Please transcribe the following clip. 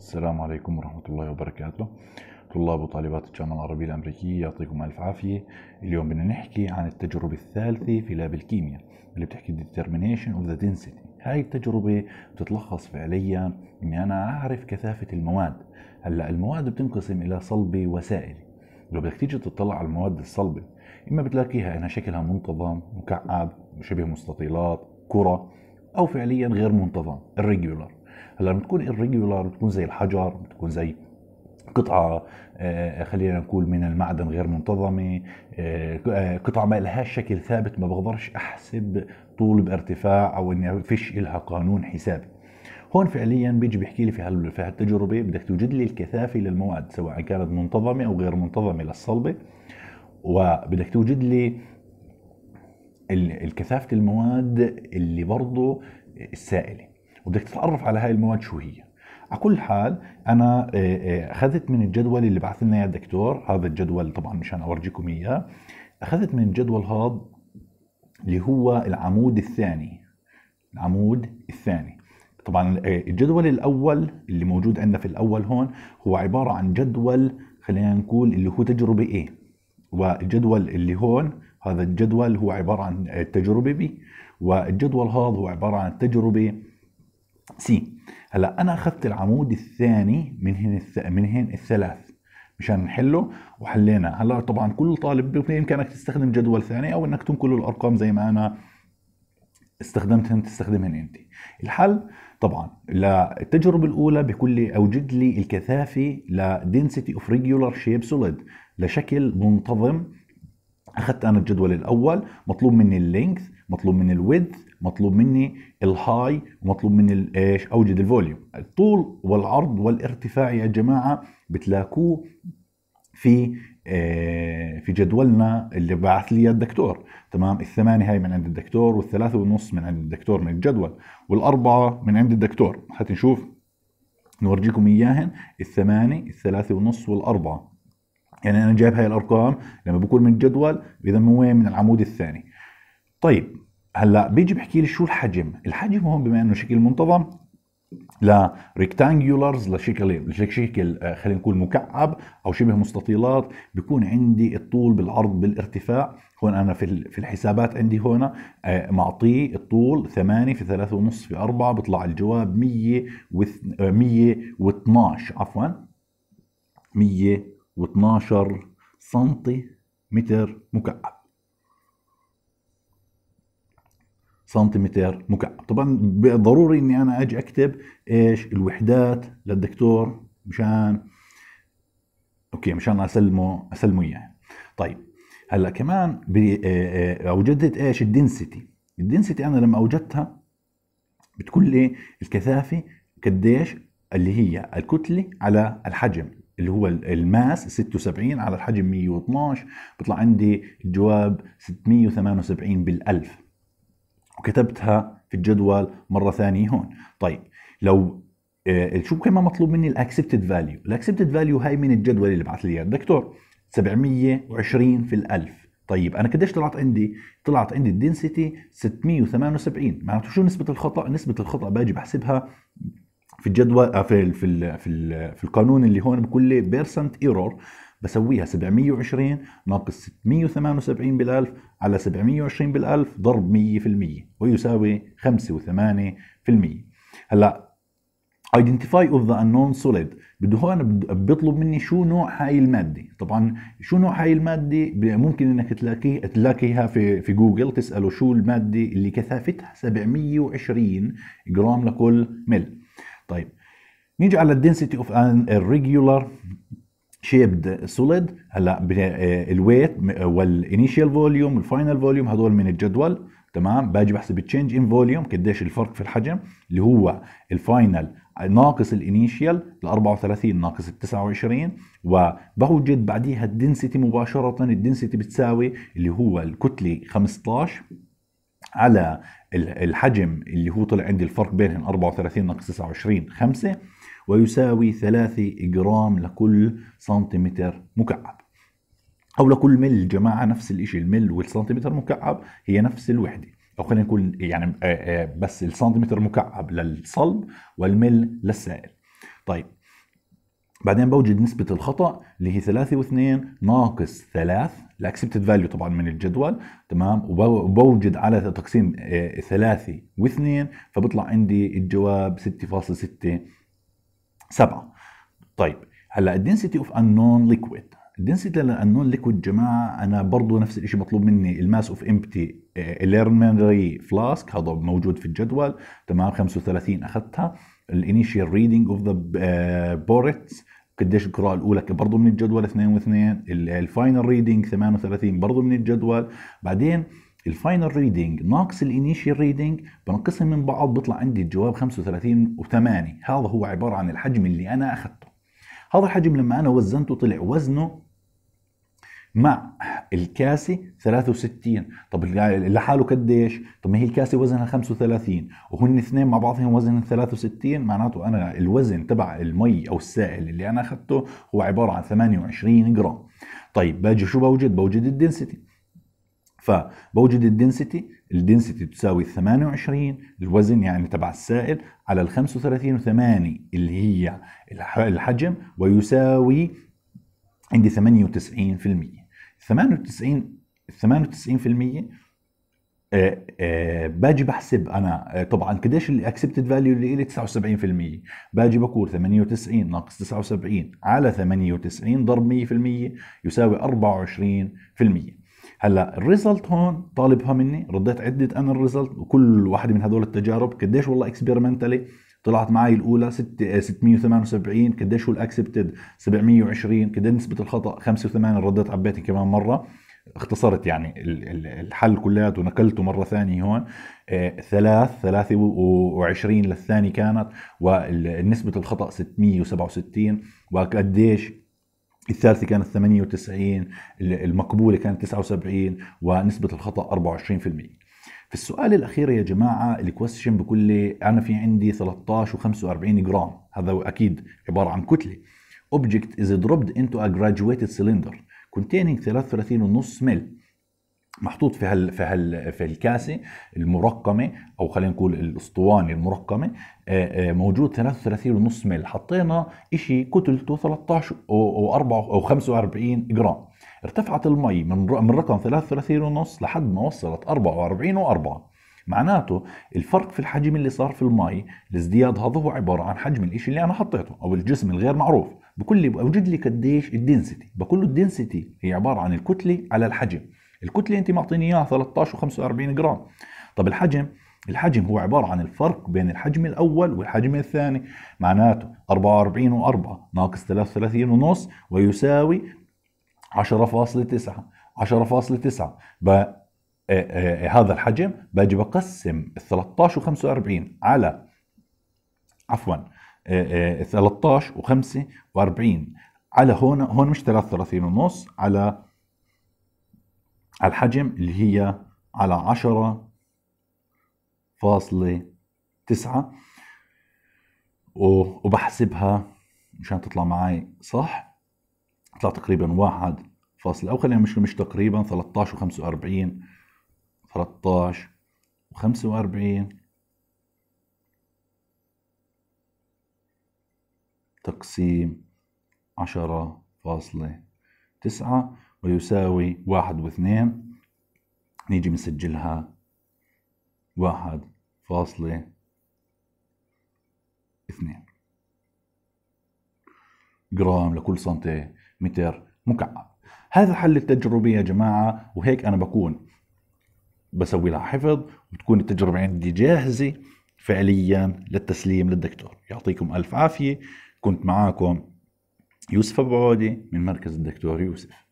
السلام عليكم ورحمة الله وبركاته طلاب وطالبات الجامعة العربية الأمريكية يعطيكم ألف عافية اليوم بدنا نحكي عن التجربة الثالثة في لاب الكيمياء اللي بتحكي determination of the density هاي التجربة بتتلخص فعليا إني أنا أعرف كثافة المواد هلأ المواد بتنقسم إلى صلبة وسائلي لو بدك تيجي تطلع على المواد الصلبة إما بتلاقيها إنها شكلها منتظم مكعب شبه مستطيلات كرة أو فعليا غير منتظم irregular هلا بتكون الريجولار بتكون زي الحجر بتكون زي قطعة آه، خلينا نقول من المعدن غير منتظمة آه، آه، قطعة ما لها شكل ثابت ما بقدرش أحسب طول بارتفاع أو إن فيش إلها قانون حسابي هون فعليا بيجي بيحكي لي في هالتجربة بدك توجد لي الكثافة للمواد سواء كانت منتظمة أو غير منتظمة للصلبة وبدك توجد لي الكثافة المواد اللي برضه السائلة وبدك تتعرف على هاي المواد شو هي على كل حال انا آه، آه، اخذت من الجدول اللي بعث لنا اياه الدكتور هذا الجدول طبعا مشان اورجيكم اياه اخذت من الجدول هذا اللي هو العمود الثاني العمود الثاني طبعا آه، الجدول الاول اللي موجود عندنا في الاول هون هو عباره عن جدول خلينا نقول اللي هو تجربه A والجدول اللي هون هذا الجدول هو عباره عن تجربه B والجدول هذا هو عباره عن تجربه سي هلا انا اخذت العمود الثاني من هن الث... من هن الثلاث مشان نحله وحلينا هلا طبعا كل طالب بامكانك تستخدم جدول ثاني او انك تنقل الارقام زي ما انا استخدمتهن تستخدمهن انت الحل طبعا للتجربه الاولى بكل لي اوجد لي الكثافه لدنسيتي اوف ريجولار شيب سوليد لشكل منتظم اخذت انا الجدول الاول مطلوب مني اللينث مطلوب مني الويدث مطلوب مني الهاي ومطلوب مني ايش اوجد الفوليوم الطول والعرض والارتفاع يا جماعه بتلاقوه في إيه، في جدولنا اللي بعث لي الدكتور تمام الثمانية هاي من عند الدكتور والثلاثة ونص من عند الدكتور من الجدول والأربعة من عند الدكتور حتنشوف نورجيكم إياهن الثمانية الثلاثة ونص والأربعة يعني أنا جايب هاي الأرقام لما بكون من الجدول إذا من وين من العمود الثاني طيب هلا بيجي بحكي لي شو الحجم الحجم هون بما انه شكل منتظم ريكتانجولرز لشكل لشكل خلينا نقول مكعب او شبه مستطيلات بيكون عندي الطول بالعرض بالارتفاع هون انا في في الحسابات عندي هون آه، معطيه الطول 8 في 3 ونص في 4 بيطلع الجواب 100 112 آه، عفوا 112 سنتي متر مكعب سنتيمتر مكعب طبعا ضروري اني انا اجي اكتب ايش الوحدات للدكتور مشان اوكي مشان اسلمه اسلمه اياه طيب هلا كمان إيه- إيه، اوجدت ايش الدنسيتي الدنسيتي انا لما اوجدتها بتقول لي الكثافه قديش اللي هي الكتله على الحجم اللي هو الماس 76 على الحجم 112 بيطلع عندي الجواب 678 بالالف وكتبتها في الجدول مرة ثانية هون طيب لو آه، شو كمان مطلوب مني الاكسبتد فاليو الاكسبتد فاليو هاي من الجدول اللي بعث لي اياه الدكتور 720 في الألف طيب انا قديش طلعت عندي طلعت عندي الدنسيتي 678 معناته شو نسبه الخطا نسبه الخطا باجي بحسبها في الجدول آه، في في في, في القانون اللي هون بكل بيرسنت ايرور بسويها 720 ناقص 678 بالألف على 720 بالألف ضرب 100% ويساوي 5.8% هلا identify اوف ذا انون سوليد بده هون بيطلب مني شو نوع هاي الماده طبعا شو نوع هاي الماده ممكن انك تلاقيه تلاقيها في في جوجل تساله شو الماده اللي كثافتها 720 جرام لكل مل طيب نيجي على الدنسيتي اوف ان ريجولار شيبد سوليد هلا الويت والانيشال فوليوم والفاينل فوليوم هدول من الجدول تمام باجي بحسب التشينج ان فوليوم قديش الفرق في الحجم اللي هو الفاينل ناقص الانيشيال ال 34 ناقص ال 29 وبوجد بعديها الدنسيتي مباشره الدنسيتي بتساوي اللي هو الكتله 15 على الحجم اللي هو طلع عندي الفرق بينهم 34 ناقص 29 5 ويساوي 3 جرام لكل سنتيمتر مكعب أو لكل مل جماعة نفس الشيء المل والسنتيمتر مكعب هي نفس الوحدة أو خلينا نقول يعني آه، آه، بس السنتيمتر مكعب للصلب والمل للسائل طيب بعدين بوجد نسبة الخطأ اللي هي 3 و2 ناقص 3 الاكسبتد فاليو طبعا من الجدول تمام وبوجد على تقسيم 3 آه، و2 فبطلع عندي الجواب 6.6 سبعة طيب هلا الدنسيتي اوف انون ليكويد الدنسيتي للانون ليكويد جماعه انا برضه نفس الشيء مطلوب مني الماس اوف امبتي اليرمنري فلاسك هذا موجود في الجدول تمام 35 اخذتها الانيشال ريدنج اوف ذا بورتس قديش القراءة الأولى برضه من الجدول 2 و2 الفاينل ريدنج 38 برضه من الجدول بعدين الفاينل ريدنج ناقص الانيشال ريدنج بنقسم من بعض بيطلع عندي الجواب 35 و8 هذا هو عباره عن الحجم اللي انا اخذته هذا الحجم لما انا وزنته طلع وزنه مع الكاسة 63 طب لحاله قديش طب ما هي الكاسة وزنها 35 وهن اثنين مع بعضهم وزنهم 63 معناته انا الوزن تبع المي او السائل اللي انا اخذته هو عبارة عن 28 جرام طيب باجي شو بوجد بوجد الدنسيتي فبوجد الدنسيتي الدنسيتي تساوي 28 الوزن يعني تبع السائل على ال 35 و8 اللي هي الحجم ويساوي عندي 98% 98 98% أه أه باجي بحسب انا آه، طبعا قديش الاكسبتد فاليو اللي الي 79% باجي بقول 98 ناقص 79 على 98 ضرب 100% يساوي 24% هلا الريزلت هون طالبها مني رديت عده انا الريزلت وكل واحده من هدول التجارب قديش والله اكسبيرمنتالي طلعت معي الاولى 678 آه، قديش هو الاكسبتد 720 قديش نسبه الخطا 85 رديت عبيتي كمان مره اختصرت يعني الحل كلياته ونقلته مره ثانيه هون آه، ثلاث ثلاثة وعشرين للثاني كانت ونسبه الخطا 667 وقديش الثالثة كانت 98 المقبولة كانت 79 ونسبة الخطأ 24% في السؤال الأخير يا جماعة الكويستشن بيقول لي. أنا في عندي 13 و45 جرام هذا أكيد عبارة عن كتلة Object is dropped into a graduated cylinder containing 33.5 مل محطوط في هال في هال في الكاسه المرقمه او خلينا نقول الاسطوانه المرقمه آه، آه، موجود 33.5 مل حطينا شيء كتلته 13 و 4 او 45 جرام ارتفعت المي من من رقم 33.5 لحد ما وصلت 44 و4 معناته الفرق في الحجم اللي صار في المي الازدياد هذا هو عباره عن حجم الشيء اللي انا حطيته او الجسم الغير معروف بكل بوجد لي قديش الدنسيتي بقول له الدنسيتي هي عباره عن الكتله على الحجم الكتله انت معطيني اياها 13 و45 جرام طب الحجم الحجم هو عبارة عن الفرق بين الحجم الأول والحجم الثاني معناته 44 و4 ناقص 33 ونص ويساوي 10.9 10.9 ب... آه، آه، آه، هذا الحجم باجي بقسم ال 13 و45 على عفوا 13 و45 على هون هون مش 33 ونص على الحجم اللي هي على عشرة فاصلة تسعة وبحسبها مشان تطلع معي صح طلع تقريبا واحد فاصل أو خلينا مش مش تقريبا 13 و45 13 و45 تقسيم عشرة فاصلة تسعة ويساوي واحد واثنين نيجي نسجلها واحد فاصلة اثنين جرام لكل سنتي متر مكعب هذا الحل التجربي يا جماعة وهيك أنا بكون بسوي لها حفظ وتكون التجربة عندي جاهزة فعليا للتسليم للدكتور يعطيكم ألف عافية كنت معاكم يوسف أبو عودي من مركز الدكتور يوسف